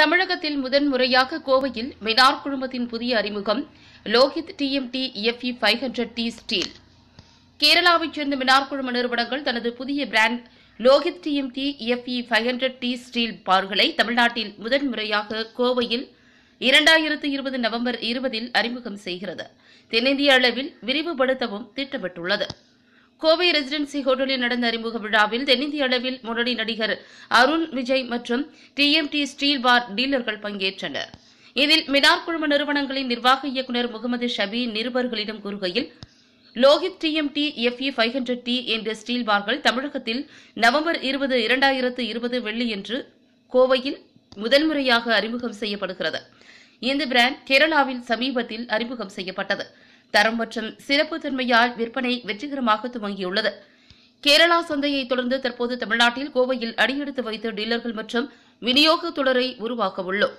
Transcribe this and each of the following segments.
தமிழகத்தில் முதன்முறையாக கோவையில் மினார் குழுமத்தின் புதிய அறிமுகம் Lohith TMT FE five hundred D steel கேரளாவைச் சேர்ந்த மினார் குழும நிறுவனங்கள் தனது புதிய brand Lohith TMT FE five hundred D steel பார்களை தமிழ்நாட்டில் முதன்முறையாக கோவையில் இரண்டாயிரத்து இருபது நவம்பர் இருபதில் அறிமுகம் செய்கிறது தென்னிந்திய அளவில் விரிவுபடுத்தவும் திட்டமிட்டுள்ளது கோவை ரெசிடென்சி ஹோட்டலில் நடந்த அறிமுக விழாவில் தென்னிந்திய அளவில் முன்னணி நடிகர் அருண் விஜய் மற்றும் டிஎம்டி ஸ்டீல் பார் டீலர்கள் பங்கேற்றனர் இதில் மினார் குழும நிறுவனங்களின் நிர்வாக இயக்குநர் முகமது ஷபி நிருபர்களிடம் கூறுகையில் Lohith TMT FE five hundred D என்ற ஸ்டீல் பார்கள் தமிழகத்தில் நவம்பர் இருபது இரண்டாயிரத்து இருபது வெள்ளியன்று கோவையில் முதல் முறையாக அறிமுகம் செய்யப்படுகிறது இந்த பிராண்ட் கேரளாவில் சமீபத்தில் அறிமுகம் செய்யப்பட்டது தரம் மற்றும் சிறப்பு தன்மையால் விற்பனை வெற்றிகரமாக துவங்கியுள்ளது கேரளா சந்தையை தொடர்ந்து தற்போது தமிழ்நாட்டில் கோவையில் அடியெடுத்து வைத்து டீலர்கள் மற்றும் விநியோக தொடரை உருவாக்க உள்ளோம்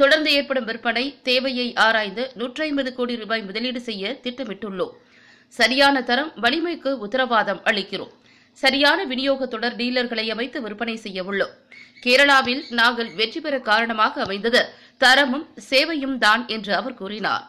தொடர்ந்து ஏற்படும் விற்பனை தேவையை ஆராய்ந்து நூற்றி ஐம்பது கோடி ரூபாய் முதலீடு செய்ய திட்டமிட்டுள்ளோம் சரியான தரம் வலிமைக்கு உத்தரவாதம் அளிக்கிறோம் சரியான விநியோக தொடர் டீலர்களை அமைத்து விற்பனை செய்ய உள்ளோம் கேரளாவில் நாங்கள் வெற்றி பெற காரணமாக அமைந்தது தரமும் சேவையும் தான் என்று அவர் கூறினார்